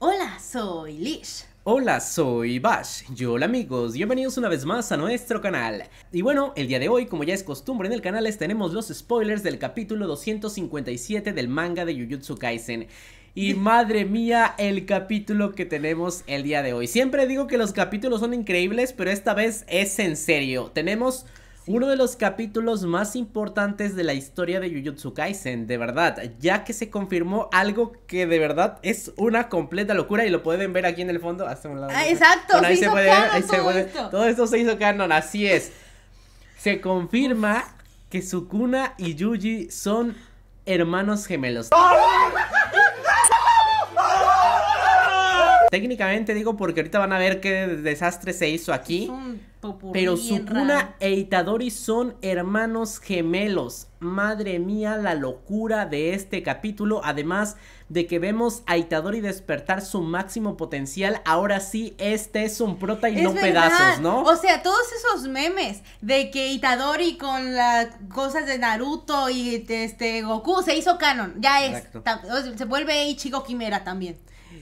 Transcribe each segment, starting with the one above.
Hola, soy Lish. Hola, soy Bash. Y hola amigos, bienvenidos una vez más a nuestro canal. Y bueno, el día de hoy, como ya es costumbre en el canal, les tenemos los spoilers del capítulo 257 del manga de Jujutsu Kaisen. Y madre mía, el capítulo que tenemos el día de hoy. Siempre digo que los capítulos son increíbles, pero esta vez es en serio. Tenemos uno de los capítulos más importantes de la historia de Jujutsu Kaisen, de verdad, ya que se confirmó algo que de verdad es una completa locura y lo pueden ver aquí en el fondo, hasta un lado. Ah, exacto, ahí se, puede ver, todo, esto. todo esto se hizo canon, así es. Se confirma que Sukuna y Yuji son hermanos gemelos. Técnicamente digo porque ahorita van a ver qué desastre se hizo aquí. Pero Sukuna e Itadori son hermanos gemelos. Madre mía, la locura de este capítulo. Además de que vemos a Itadori despertar su máximo potencial. Ahora sí, este es un prota y no pedazos, ¿no? O sea, todos esos memes de que Itadori con las cosas de Naruto y este Goku se hizo canon. Ya es. Se vuelve Ichigo Quimera también.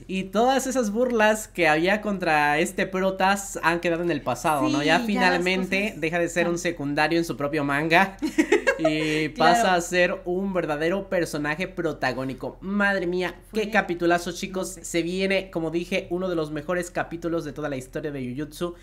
Y todas esas burlas que había contra este protas han quedado en el pasado, ¿no? Ya, finalmente deja de ser un secundario en su propio manga y pasa a ser un verdadero personaje protagónico. Madre mía, qué capitulazo, chicos. Se viene, como dije, uno de los mejores capítulos de toda la historia de Jujutsu.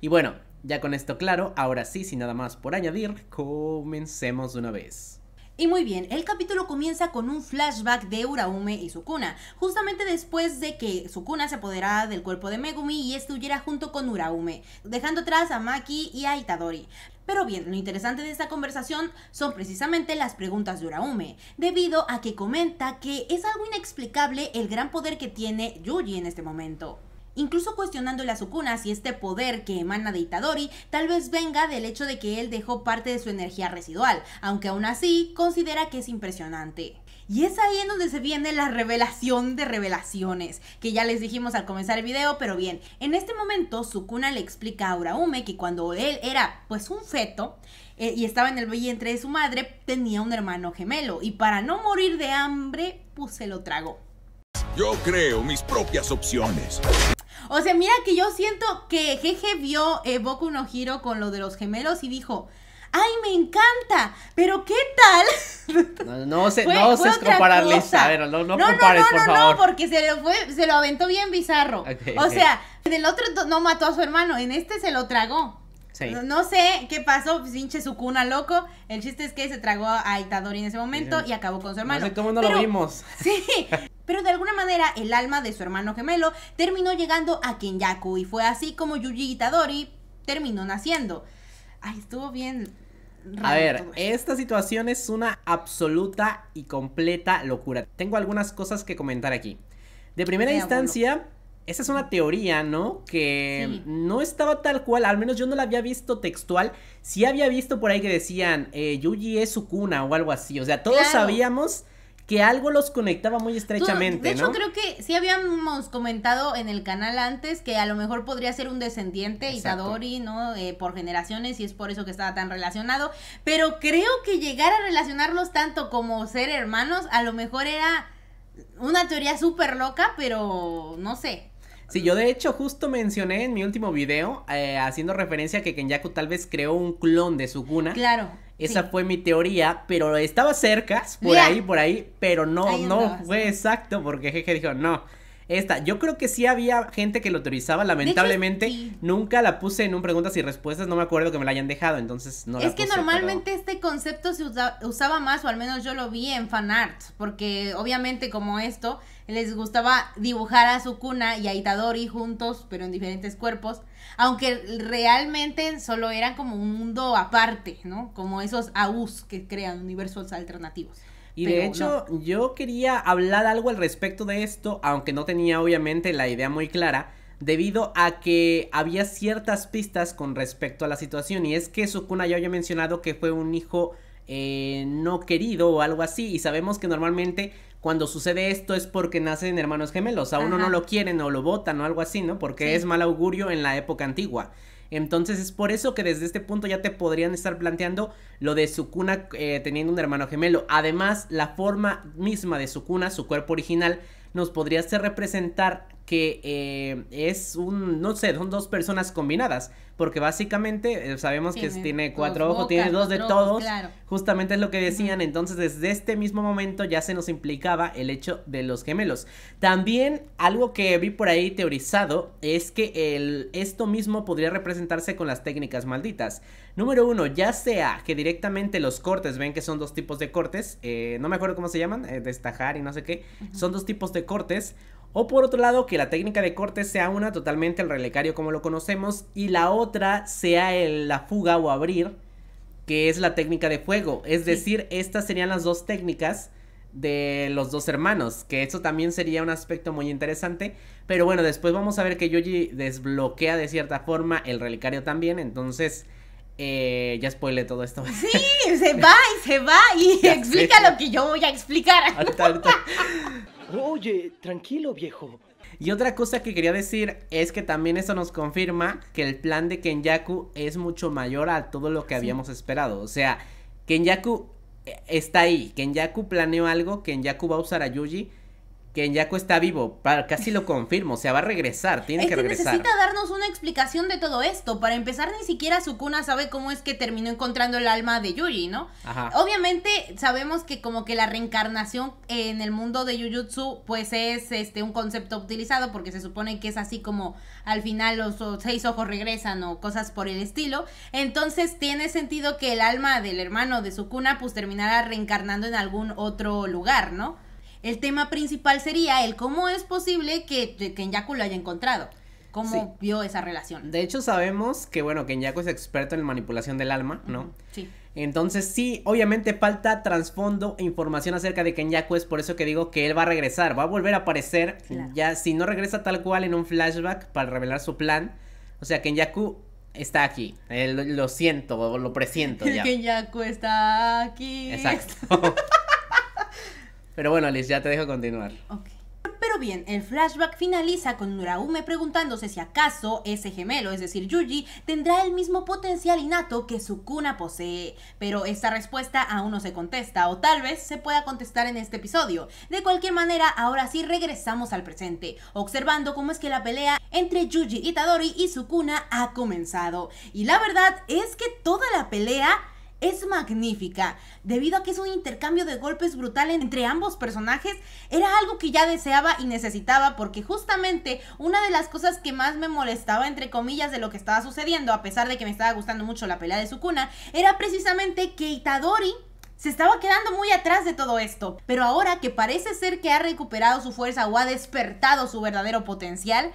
Y bueno, ya con esto claro, ahora sí, sin nada más por añadir, comencemos de una vez. Y muy bien, el capítulo comienza con un flashback de Uraume y Sukuna, justamente después de que Sukuna se apoderara del cuerpo de Megumi y huyera junto con Uraume, dejando atrás a Maki y a Itadori. Pero bien, lo interesante de esta conversación son precisamente las preguntas de Uraume, debido a que comenta que es algo inexplicable el gran poder que tiene Yuji en este momento incluso cuestionándole a Sukuna si este poder que emana de Itadori tal vez venga del hecho de que él dejó parte de su energía residual, aunque aún así considera que es impresionante. Y es ahí en donde se viene la revelación de revelaciones, que ya les dijimos al comenzar el video, pero bien, en este momento Sukuna le explica a Uraume que cuando él era pues un feto, eh, y estaba en el vientre de su madre, tenía un hermano gemelo y para no morir de hambre, pues se lo tragó. Yo creo mis propias opciones. O sea, mira que yo siento que Jeje vio eh, Boku no Hiro con lo de los gemelos y dijo, ¡ay, me encanta! Pero ¿qué tal? No, no, se, no a no, no, no no, No, porque se lo, se lo aventó bien bizarro. o sea, en el otro no mató a su hermano, en este se lo tragó. No, sé qué pasó, pinche cuna, loco. El chiste es que se tragó a Itadori en ese momento y acabó con su hermano. No sé cómo no lo vimos. Sí pero de alguna manera el alma de su hermano gemelo terminó llegando a Kenyaku y fue así como Yuji Itadori terminó naciendo. Ay, estuvo bien. A ver, esta situación es una absoluta y completa locura. Tengo algunas cosas que comentar aquí. De primera instancia, esa es una teoría, ¿no? Que no estaba tal cual, al menos yo no la había visto textual. Sí había visto por ahí que decían, eh, Yuji es su cuna o algo así. O sea, todos sabíamos que algo los conectaba muy estrechamente. de hecho, creo que sí habíamos comentado en el canal antes que a lo mejor podría ser un descendiente Itadori, ¿no? Eh, por generaciones y es por eso que estaba tan relacionado. Pero creo que llegar a relacionarlos tanto como ser hermanos, a lo mejor era una teoría súper loca, pero no sé. Sí, yo de hecho justo mencioné en mi último video, eh, haciendo referencia a que Kenyaku tal vez creó un clon de su cuna. Claro. Esa fue mi teoría, pero estaba cerca, por ahí, por ahí, pero no, no fue exacto, porque Jeje dijo, no, esta, yo creo que sí había gente que lo autorizaba, lamentablemente nunca la puse en un preguntas y respuestas, no me acuerdo que me la hayan dejado, entonces no. Es que normalmente este concepto se usaba más, o al menos yo lo vi en fanart, porque obviamente como esto les gustaba dibujar a Sukuna y a Itadori juntos, pero en diferentes cuerpos, aunque realmente solo eran como un mundo aparte, ¿no? Como esos AUs que crean universos alternativos. Y de hecho, yo quería hablar algo al respecto de esto, aunque no tenía obviamente la idea muy clara, debido a que había ciertas pistas con respecto a la situación, y es que Sukuna ya había mencionado que fue un hijo eh, no querido o algo así. Y sabemos que normalmente cuando sucede esto es porque nacen hermanos gemelos, a uno no lo quieren o lo votan o algo así, ¿no? Porque es mal augurio en la época antigua. Entonces es por eso que desde este punto ya te podrían estar planteando lo de su cuna eh, teniendo un hermano gemelo. Además, la forma misma de su cuna, su cuerpo original, nos podría hacer representar que eh, es un, no sé, son dos personas combinadas, porque básicamente eh, sabemos que tiene cuatro ojos, tiene dos de todos, justamente es lo que decían, entonces desde este mismo momento ya se nos implicaba el hecho de los gemelos. También algo que vi por ahí teorizado es que el, esto mismo podría representarse con las técnicas malditas, Número uno, ya sea que directamente los cortes, ven que son dos tipos de cortes, eh, no me acuerdo cómo se llaman, eh, destajar y no sé qué, son dos tipos de cortes. O por otro lado, que la técnica de corte sea una totalmente el relicario como lo conocemos y la otra sea la fuga o abrir, que es la técnica de fuego. Es decir, estas serían las dos técnicas de los dos hermanos, que eso también sería un aspecto muy interesante. Pero bueno, después vamos a ver que Yuji desbloquea de cierta forma el relicario también, entonces eh, ya spoile todo esto. Sí, se va y se va y explica lo que yo voy a explicar. Oye, tranquilo viejo. Y otra cosa que quería decir es que también eso nos confirma que el plan de Kenyaku es mucho mayor a todo lo que habíamos esperado. O sea, Kenyaku eh, está ahí. Kenyaku planeó algo, Kenyaku va a usar a Yuji que Yaku está vivo, para, casi lo confirmo, o sea, va a regresar, tiene que, regresar. Necesita darnos una explicación de todo esto. Para empezar, ni siquiera Sukuna sabe cómo es que terminó encontrando el alma de Yuji, ¿no? Ajá. Obviamente sabemos que como que la reencarnación en el mundo de Jujutsu pues es este un concepto utilizado porque se supone que es así como al final los seis ojos regresan o cosas por el estilo. Entonces tiene sentido que el alma del hermano de Sukuna pues terminara reencarnando en algún otro lugar, ¿no? el tema principal sería el cómo es posible que, Kenyaku lo haya encontrado. ¿Cómo vio esa relación? De hecho, sabemos que, bueno, Kenyaku es experto en manipulación del alma, ¿no? Sí. Entonces, sí, obviamente falta trasfondo e información acerca de Kenyaku, es por eso que digo que él va a regresar, va a volver a aparecer, ya si no regresa tal cual en un flashback para revelar su plan, o sea, Kenyaku está aquí, eh, lo siento, lo presiento ya. Kenyaku está aquí. Exacto. Pero bueno, Alice, ya te dejo continuar. Pero bien, el flashback finaliza con Nuraume preguntándose si acaso ese gemelo, es decir, Yuji, tendrá el mismo potencial innato que Sukuna posee. Pero esta respuesta aún no se contesta, o tal vez se pueda contestar en este episodio. De cualquier manera, ahora sí regresamos al presente, observando cómo es que la pelea entre Yuji Itadori y Sukuna ha comenzado. Y la verdad es que toda la pelea es magnífica. Debido a que es un intercambio de golpes brutal entre ambos personajes, era algo que ya deseaba y necesitaba porque justamente una de las cosas que más me molestaba, entre comillas, de lo que estaba sucediendo, a pesar de que me estaba gustando mucho la pelea de Sukuna, era precisamente que Itadori se estaba quedando muy atrás de todo esto, pero ahora que parece ser que ha recuperado su fuerza o ha despertado su verdadero potencial,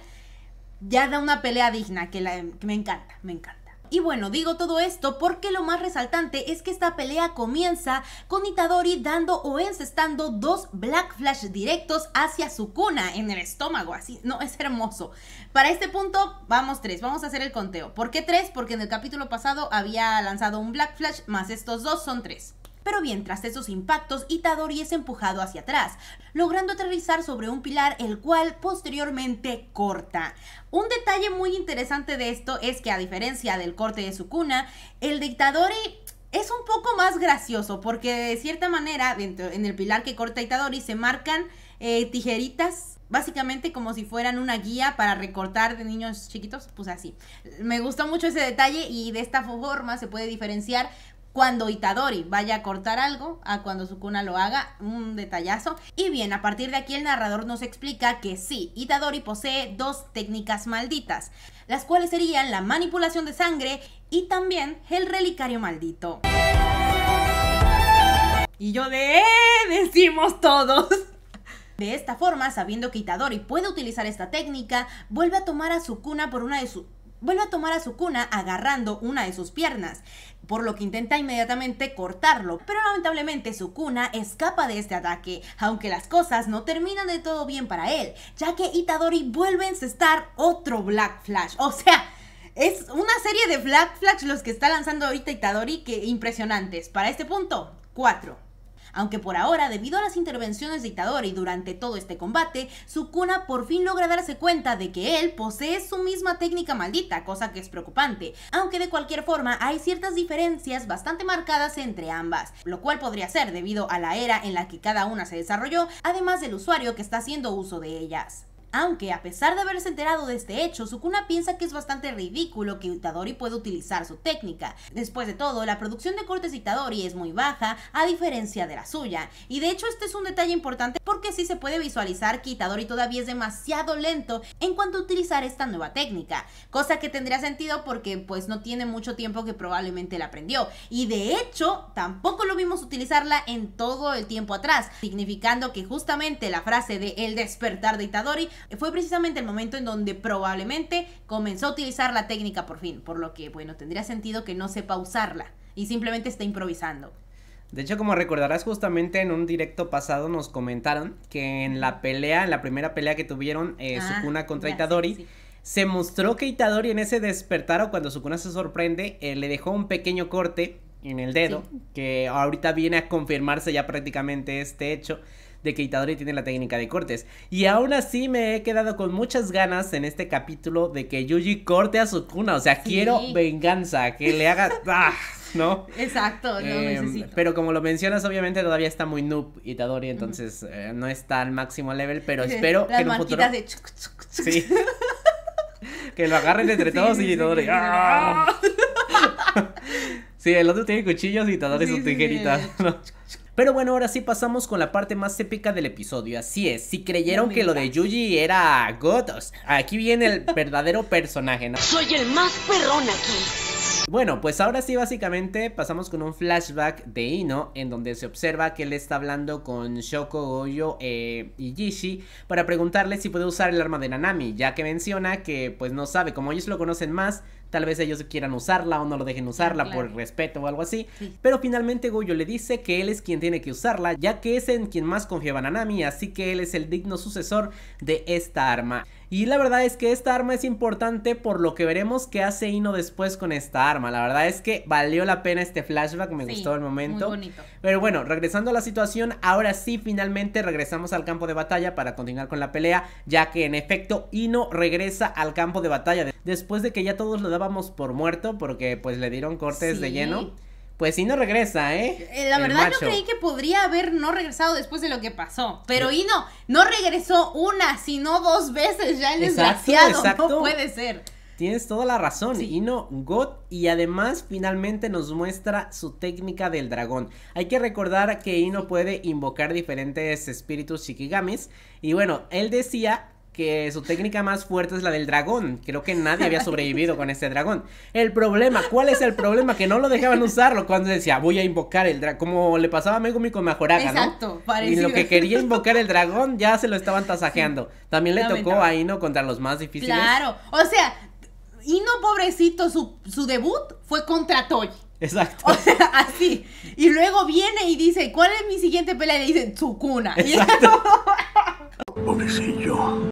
ya da una pelea digna que, que me encanta, me encanta. Y bueno, digo todo esto porque lo más resaltante es que esta pelea comienza con Itadori dando o encestando dos Black Flash directos hacia su cuna en el estómago, así, no, es hermoso. Para este punto vamos tres, vamos a hacer el conteo. ¿Por qué tres? Porque en el capítulo pasado había lanzado un Black Flash más estos dos son tres pero bien tras esos impactos Itadori es empujado hacia atrás, logrando aterrizar sobre un pilar el cual posteriormente corta. Un detalle muy interesante de esto es que a diferencia del corte de su cuna, el de Itadori es un poco más gracioso porque de cierta manera dentro, en el pilar que corta Itadori se marcan eh, tijeritas básicamente como si fueran una guía para recortar de niños chiquitos, pues así. Me gustó mucho ese detalle y de esta forma se puede diferenciar cuando Itadori vaya a cortar algo, a cuando Sukuna lo haga, un detallazo. Y bien, a partir de aquí el narrador nos explica que sí, Itadori posee dos técnicas malditas, las cuales serían la manipulación de sangre y también el relicario maldito. Y yo de... Eh, decimos todos. De esta forma, sabiendo que Itadori puede utilizar esta técnica, vuelve a tomar a Sukuna por una de sus Vuelve a tomar a su cuna agarrando una de sus piernas, por lo que intenta inmediatamente cortarlo, pero lamentablemente su cuna escapa de este ataque, aunque las cosas no terminan de todo bien para él, ya que Itadori vuelve a encestar otro Black Flash, o sea, es una serie de Black Flash los que está lanzando ahorita Itadori que impresionantes. Para este punto, 4. Aunque por ahora, debido a las intervenciones de y durante todo este combate, Sukuna por fin logra darse cuenta de que él posee su misma técnica maldita, cosa que es preocupante, aunque de cualquier forma hay ciertas diferencias bastante marcadas entre ambas, lo cual podría ser debido a la era en la que cada una se desarrolló, además del usuario que está haciendo uso de ellas. Aunque a pesar de haberse enterado de este hecho, Sukuna piensa que es bastante ridículo que Itadori pueda utilizar su técnica. Después de todo, la producción de cortes de Itadori es muy baja, a diferencia de la suya. Y de hecho este es un detalle importante porque sí se puede visualizar que Itadori todavía es demasiado lento en cuanto a utilizar esta nueva técnica. Cosa que tendría sentido porque pues no tiene mucho tiempo que probablemente la aprendió. Y de hecho, tampoco lo vimos utilizarla en todo el tiempo atrás. Significando que justamente la frase de el despertar de Itadori fue precisamente el momento en donde probablemente comenzó a utilizar la técnica por fin, por lo que, bueno, tendría sentido que no sepa usarla y simplemente está improvisando. De hecho, como recordarás, justamente en un directo pasado nos comentaron que en la pelea, en la primera pelea que tuvieron eh, ah, Sukuna contra Itadori, se mostró que Itadori en ese despertar o cuando Sukuna se sorprende, eh, le dejó un pequeño corte en el dedo, que ahorita viene a confirmarse ya prácticamente este hecho de que Itadori tiene la técnica de cortes. Y aún así me he quedado con muchas ganas en este capítulo de que Yuji corte a su cuna, O sea, quiero venganza, que le haga... ¡Ah! ¿no? Exacto, no em, necesito. Pero como lo mencionas, obviamente todavía está muy noob Itadori, entonces eh, no está al máximo level, pero espero que que lo agarren entre todos y Itadori. ¡ah! Sí, el otro tiene cuchillos y Itadori sus tijeritas, pero bueno, ahora sí pasamos con la parte más épica del episodio. Así es, si creyeron que lo de Yuji era Gotos, aquí viene el verdadero personaje, ¿no? Soy el más perrón aquí. Bueno, pues ahora sí básicamente pasamos con un flashback de Ino en donde se observa que él está hablando con Shoko, Goyo eh, y Yishi para preguntarle si puede usar el arma de Nanami, ya que menciona que pues no sabe, como ellos lo conocen más, Tal vez ellos quieran usarla o no lo dejen usarla por respeto o algo así. Pero finalmente Goyo le dice que él es quien tiene que usarla, ya que es en quien más confiaba Nanami, así que él es el digno sucesor de esta arma. Y la verdad es que esta arma es importante por lo que veremos que hace Ino después con esta arma. La verdad es que valió la pena este flashback, me gustó el momento. Pero bueno, regresando a la situación, ahora sí finalmente regresamos al campo de batalla para continuar con la pelea, ya que en efecto Ino regresa al campo de batalla después de que ya todos lo dábamos por muerto porque pues le dieron cortes de lleno. Pues Ino regresa, ¿eh? eh la verdad, yo creí que podría haber no regresado después de lo que pasó. Pero Ino no, regresó una, sino dos veces ya el exacto, desgraciado. Exacto. puede ser. Tienes toda la razón, Ino God y además finalmente nos muestra su técnica del dragón. Hay que recordar que Ino puede invocar diferentes espíritus shikigamis y bueno, él decía que su técnica más fuerte es la del dragón. Creo que nadie había sobrevivido con este dragón. El problema, ¿cuál es el problema? Que no lo dejaban usarlo cuando decía, voy a invocar el dragón. Como le pasaba a Megumi con Majoraga, ¿no? Exacto, Y lo que quería invocar el dragón ya se lo estaban tasajeando. También le tocó a Ino contra los más difíciles. Claro, o sea, Ino, pobrecito, su, su debut fue contra Toy. Exacto. O sea, así. Y luego viene y dice, ¿cuál es mi siguiente pelea? Y le dicen, Tsukuna. Exacto. Pobrecillo.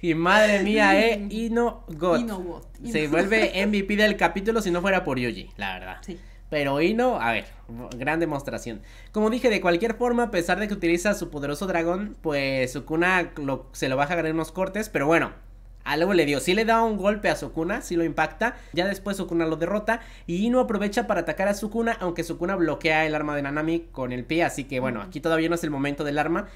Y madre mía, eh, Ino God. Se vuelve MVP del capítulo si no fuera por Yuji, la verdad. Sí. Pero Ino, a ver, gran demostración. Como dije, de cualquier forma, a pesar de que utiliza su poderoso dragón, pues Sukuna se lo baja a ganar unos cortes, pero bueno. Algo le dio, si le da un golpe a Sukuna, si lo impacta, ya después Sukuna lo derrota y Ino aprovecha para atacar a Sukuna, aunque Sukuna bloquea el arma de Nanami con el pie, así que bueno, aquí todavía no es el momento del arma,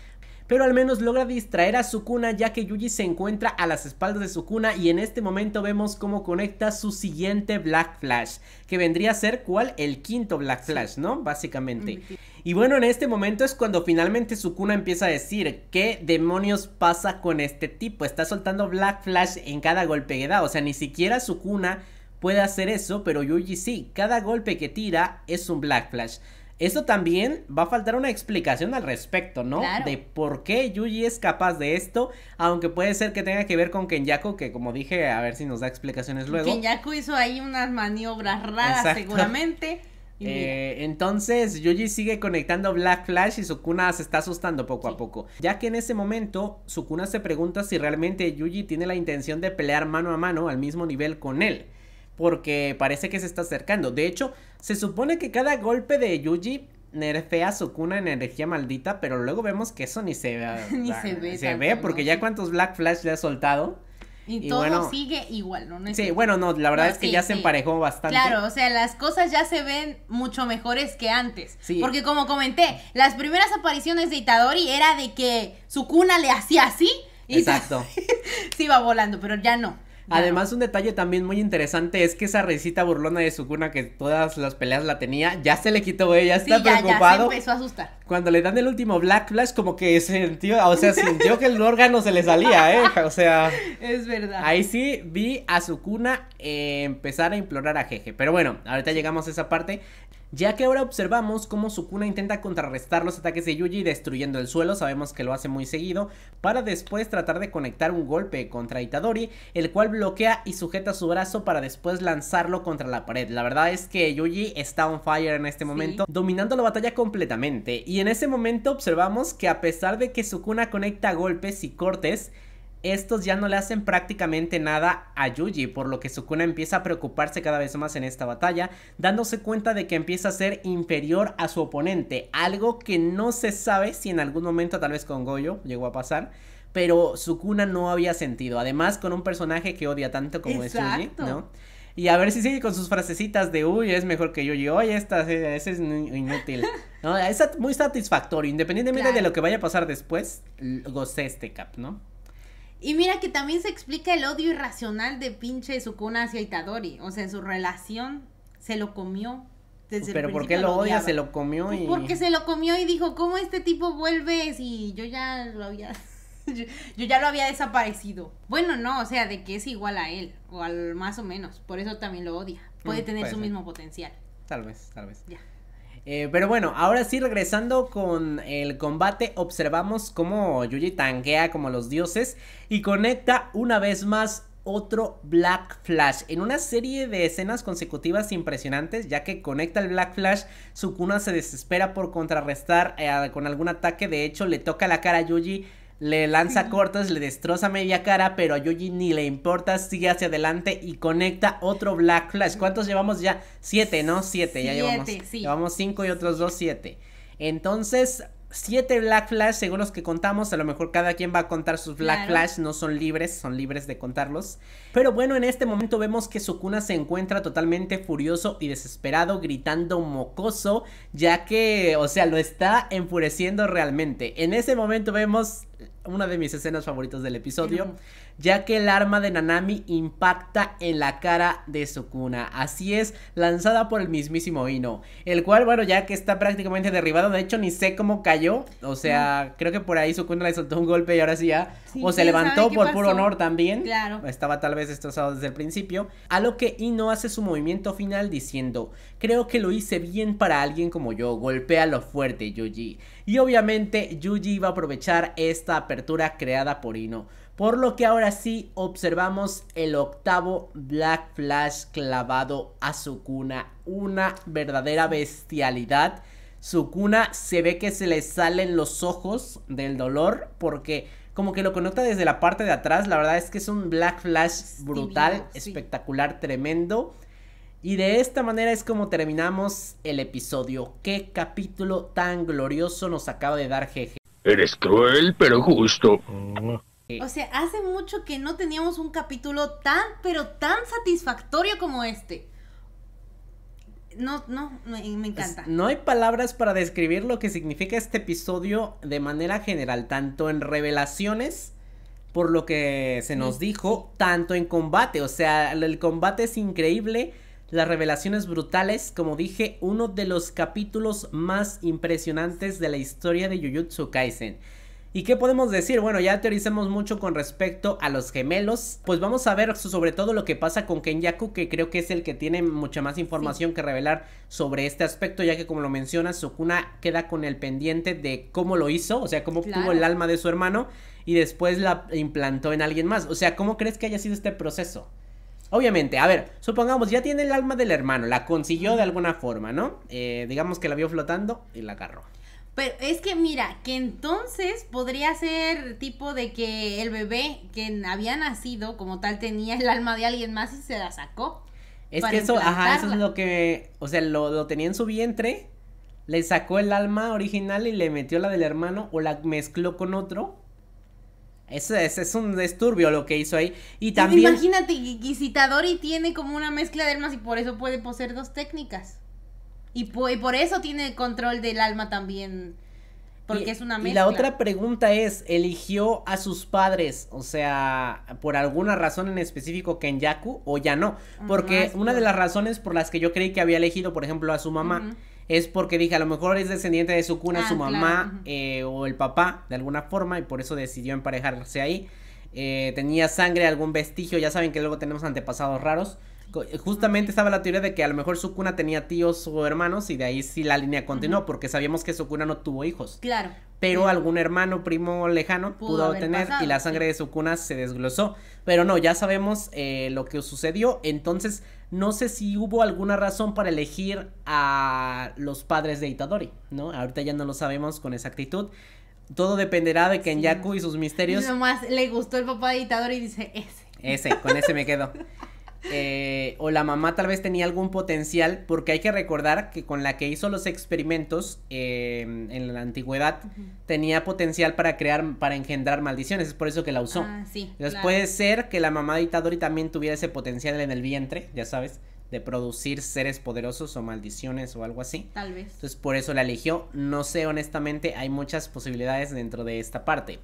pero al menos logra distraer a Sukuna ya que Yuji se encuentra a las espaldas de Sukuna y en este momento vemos cómo conecta su siguiente Black Flash, que vendría a ser cuál el quinto Black Flash, ¿no? Básicamente. Y bueno, en este momento es cuando finalmente Sukuna empieza a decir, ¿qué demonios pasa con este tipo? Está soltando Black Flash en cada golpe que da, o sea, ni siquiera Sukuna puede hacer eso, pero Yuji sí, cada golpe que tira es un Black Flash. Esto también va a faltar una explicación al respecto, ¿no? De por qué Yuji es capaz de esto, aunque puede ser que tenga que ver con Kenyaku, que como dije, a ver si nos da explicaciones luego. Kenyaku hizo ahí unas maniobras raras seguramente. Eh, entonces, Yuji sigue conectando Black Flash y Sukuna se está asustando poco a poco. Ya que en ese momento, Sukuna se pregunta si realmente Yuji tiene la intención de pelear mano a mano al mismo nivel con él porque parece que se está acercando. De hecho, se supone que cada golpe de Yuji nerfea su cuna en energía maldita, pero luego vemos que eso ni se ve. Ah, ni ah, se ve. Se ve porque ya cuántos Black Flash le ha soltado. Y, todo sigue igual, ¿no? sí, bueno, no, la verdad es que ya se emparejó bastante. Claro, o sea, las cosas ya se ven mucho mejores que antes. Sí. Porque como comenté, las primeras apariciones de Itadori era de que su cuna le hacía así. Y Exacto. se iba volando, pero ya no. Además, un detalle también muy interesante es que esa risita burlona de Sukuna que todas las peleas la tenía, ya se le quitó, eh, ya está preocupado. Cuando le dan el último Black Flash, como que sintió, o sea, sintió que el órgano se le salía, ¿eh? O sea. Es verdad. Ahí sí vi a Sukuna empezar a implorar a Jeje. Pero bueno, ahorita llegamos a esa parte ya que ahora observamos cómo Sukuna intenta contrarrestar los ataques de Yuji destruyendo el suelo, sabemos que lo hace muy seguido, para después tratar de conectar un golpe contra Itadori, el cual bloquea y sujeta su brazo para después lanzarlo contra la pared. La verdad es que Yuji está on fire en este momento, dominando la batalla completamente, y en ese momento observamos que a pesar de que Sukuna conecta golpes y cortes, estos ya no le hacen prácticamente nada a Yuji, por lo que Sukuna empieza a preocuparse cada vez más en esta batalla, dándose cuenta de que empieza a ser inferior a su oponente, algo que no se sabe si en algún momento tal vez con Goyo llegó a pasar, pero Sukuna no había sentido, además con un personaje que odia tanto como es Yuji, ¿no? Y a ver si sigue con sus frasecitas de uy, es mejor que Yuji, oye, esta, eh, ese es inútil. Es muy satisfactorio, independientemente de lo que vaya a pasar después, gocé este cap, ¿no? Y mira que también se explica el odio irracional de pinche Sukuna hacia Itadori. O sea, en su relación se lo comió. Desde Pero ¿por qué lo, odia? Se lo comió pues y... Porque se lo comió y dijo, ¿cómo este tipo vuelve si yo ya lo había... yo, ya lo había desaparecido. Bueno, no, o sea, de que es igual a él, o al más o menos. Por eso también lo odia. Puede mm, tener su mismo potencial. Tal vez, tal vez. Ya. Eh, pero bueno, ahora sí, regresando con el combate, observamos cómo Yuji tanquea como los dioses y conecta una vez más otro Black Flash en una serie de escenas consecutivas impresionantes ya que conecta el Black Flash Sukuna se desespera por contrarrestar eh, con algún ataque de hecho le toca la cara a Yuji le lanza cortas, le destroza media cara, pero a Yuji ni le importa, sigue hacia adelante y conecta otro Black Flash. ¿Cuántos llevamos ya? Siete, ¿no? Siete, ya llevamos. Sí. Llevamos cinco y otros dos, siete. Entonces, siete Black Flash, según los que contamos, a lo mejor cada quien va a contar sus Black Flash, no son libres, son libres de contarlos. Pero bueno, en este momento vemos que Sukuna se encuentra totalmente furioso y desesperado, gritando mocoso, ya que, o sea, lo está enfureciendo realmente. En ese momento vemos una de mis escenas favoritas del episodio, ya que el arma de Nanami impacta en la cara de Sukuna. Así es, lanzada por el mismísimo Ino, el cual, bueno, ya que está prácticamente derribado, de hecho ni sé cómo cayó, o sea, creo que por ahí Sukuna le soltó un golpe y ahora sí ya, o se levantó por puro honor también. Claro. Estaba tal vez destrozado desde el principio, a lo que Ino hace su movimiento final diciendo, creo que lo hice bien para alguien como yo, golpéalo fuerte, Yuji. Y obviamente Yuji va a aprovechar esta apertura creada por Ino. Por lo que ahora sí observamos el octavo Black Flash clavado a su cuna Una verdadera bestialidad. su cuna se ve que se le salen los ojos del dolor porque como que lo conecta desde la parte de atrás. La verdad es que es un Black Flash brutal, espectacular, tremendo. Y de esta manera es como terminamos el episodio. Qué capítulo tan glorioso nos acaba de dar jeje Eres cruel, pero justo. O sea, hace mucho que no teníamos un capítulo tan, pero tan satisfactorio como este. No, no, me, me encanta. no hay palabras para describir lo que significa este episodio de manera general, tanto en revelaciones, por lo que se nos mm. dijo, tanto en combate. O sea, el combate es increíble las revelaciones brutales, como dije, uno de los capítulos más impresionantes de la historia de Jujutsu Kaisen. ¿Y qué podemos decir? Bueno, ya teorizamos mucho con respecto a los gemelos. Pues vamos a ver sobre todo lo que pasa con Kenyaku, que creo que es el que tiene mucha más información que revelar sobre este aspecto, ya que como lo mencionas Sukuna queda con el pendiente de cómo lo hizo, o sea, cómo Tuvo el alma de su hermano y después la implantó en alguien más. O sea, ¿cómo crees que haya sido este proceso? Obviamente, a ver, supongamos, ya tiene el alma del hermano, la consiguió de alguna forma, ¿no? Eh, digamos que la vio flotando y la agarró. Pero es que mira, que entonces podría ser tipo de que el bebé que había nacido como tal tenía el alma de alguien más y se la sacó. Es que eso, ajá, eso es lo que, o sea, lo, lo tenía en su vientre, le sacó el alma original y le metió la del hermano o la mezcló con otro es, un disturbio lo que hizo ahí. Y pues también. Imagínate, y tiene como una mezcla de almas y por eso puede poseer dos técnicas. Y, por eso tiene control del alma también. Porque es una mezcla. Y la otra pregunta es: ¿eligió a sus padres? O sea, por alguna razón en específico Kenyaku o ya no. Porque una de las razones por las que yo creí que había elegido, por ejemplo, a su mamá es porque dije, a lo mejor es descendiente de su cuna, ah, su mamá eh, o el papá, de alguna forma, y por eso decidió emparejarse ahí. Eh, tenía sangre, algún vestigio, ya saben que luego tenemos antepasados raros. Eh, justamente estaba la teoría de que a lo mejor su cuna tenía tíos o hermanos y de ahí sí la línea continuó, porque sabíamos que su cuna no tuvo hijos. Claro. Pero algún hermano, primo lejano pudo, tener y la sangre de su cuna se desglosó. Pero no, ya sabemos lo que sucedió. Entonces, no sé si hubo alguna razón para elegir a los padres de Itadori, ¿no? Ahorita ya no lo sabemos con exactitud. Todo dependerá de Kenyaku y sus misterios. le gustó el papá de Itadori y dice ese. Ese, con ese me quedo. Eh, o la mamá tal vez tenía algún potencial, porque hay que recordar que con la que hizo los experimentos eh, en la antigüedad tenía potencial para crear, para engendrar maldiciones, es por eso que la usó. Ah, sí, Entonces puede ser que la mamá de Itadori también tuviera ese potencial en el vientre, ya sabes, de producir seres poderosos o maldiciones o algo así. Tal vez. Entonces por eso la eligió, no sé honestamente, hay muchas posibilidades dentro de esta parte.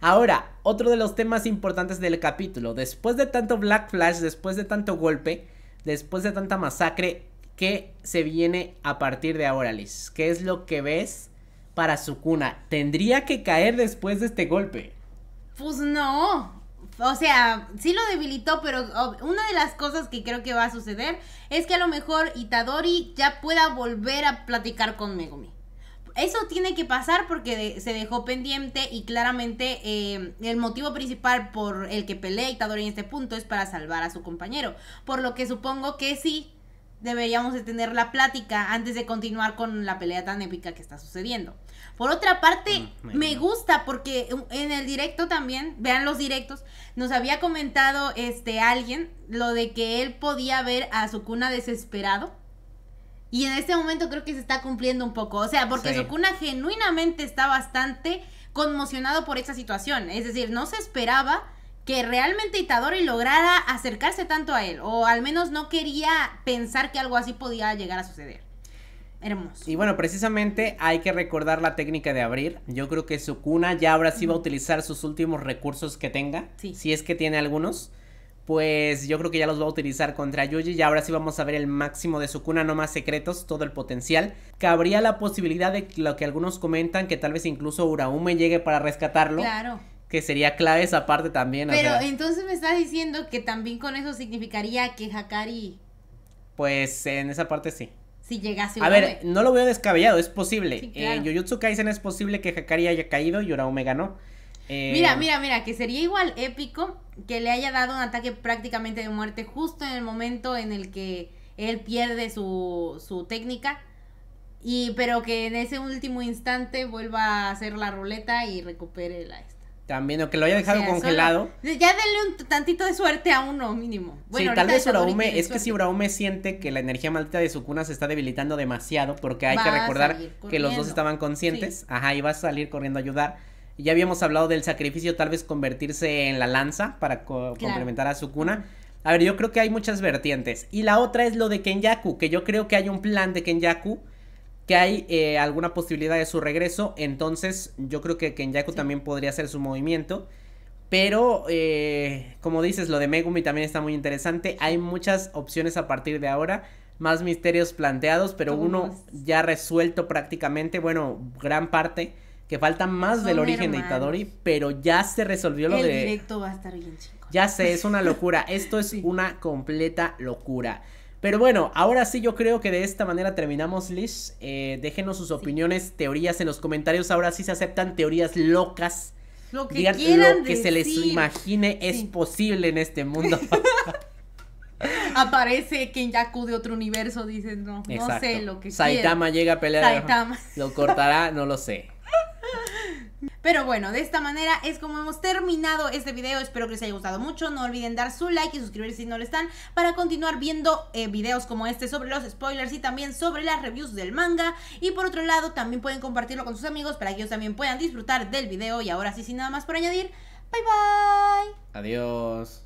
Ahora, otro de los temas importantes del capítulo, después de tanto Black Flash, después de tanto golpe, después de tanta masacre, ¿qué se viene a partir de ahora, Liz? ¿Qué es lo que ves para su cuna? ¿Tendría que caer después de este golpe? Pues no, o sea, sí lo debilitó, pero una de las cosas que creo que va a suceder es que a lo mejor Itadori ya pueda volver a platicar con Megumi eso tiene que pasar porque se dejó pendiente y claramente eh, el motivo principal por el que pelea Itadori en este punto es para salvar a su compañero. Por lo que supongo que sí deberíamos de tener la plática antes de continuar con la pelea tan épica que está sucediendo. Por otra parte, mm, me gusta porque en el directo también, vean los directos, nos había comentado este alguien lo de que él podía ver a su cuna desesperado y en este momento creo que se está cumpliendo un poco. O sea, porque Sukuna genuinamente está bastante conmocionado por esa situación. Es decir, no se esperaba que realmente Itadori lograra acercarse tanto a él. O al menos no quería pensar que algo así podía llegar a suceder. Hermoso. Y bueno, precisamente hay que recordar la técnica de abrir. Yo creo que Sukuna ya ahora sí va a utilizar sus últimos recursos que tenga. Si es que tiene algunos pues yo creo que ya los va a utilizar contra Yuji y ahora sí vamos a ver el máximo de su cuna, no más secretos, todo el potencial. Cabría la posibilidad de lo que algunos comentan, que tal vez incluso Uraume llegue para rescatarlo. Claro. Que sería clave esa parte también. Pero entonces me estás diciendo que también con eso significaría que Hakari... Pues en esa parte sí. Si llegase Uraume. A ver, no lo veo descabellado, es posible. En eh, Jujutsu Kaisen es posible que Hakari haya caído y Uraume ganó. Eh, mira, mira, mira, que sería igual épico que le haya dado un ataque prácticamente de muerte justo en el momento en el que él pierde su, técnica. Y, pero que en ese último instante vuelva a hacer la ruleta y recupere la esta. También, o que lo haya dejado congelado. ya denle un tantito de suerte a uno mínimo. Bueno, tal vez es que si Uraume siente que la energía maldita de su cuna se está debilitando demasiado, porque hay que recordar que los dos estaban conscientes, ajá, y va a salir corriendo a ayudar ya habíamos hablado del sacrificio, tal vez convertirse en la lanza para complementar a su cuna. A ver, yo creo que hay muchas vertientes. Y la otra es lo de Kenyaku, que yo creo que hay un plan de Kenyaku, que hay eh, alguna posibilidad de su regreso. Entonces, yo creo que Kenyaku también podría ser su movimiento. Pero, eh, como dices, lo de Megumi también está muy interesante. Hay muchas opciones a partir de ahora. Más misterios planteados, pero uno ya resuelto prácticamente. Bueno, gran parte que faltan más del origen de Itadori, pero ya se resolvió lo de... El directo va a estar bien chico. Ya sé, es una locura, esto es una completa locura. Pero bueno, ahora sí yo creo que de esta manera terminamos, Lish eh, déjenos sus opiniones, teorías en los comentarios. Ahora sí se aceptan teorías locas. Lo que quieran que se les imagine es posible en este mundo. Aparece Yaku de otro universo, dicen, no, no sé lo que Saitama llega a pelear. Saitama. Lo cortará, no lo sé. Pero bueno, de esta manera es como hemos terminado este video. Espero que les haya gustado mucho. No olviden dar su like y suscribirse si no lo están para continuar viendo eh, videos como este sobre los spoilers y también sobre las reviews del manga. Y por otro lado, también pueden compartirlo con sus amigos para que ellos también puedan disfrutar del video. Y ahora sí, sin nada más por añadir, bye bye. Adiós.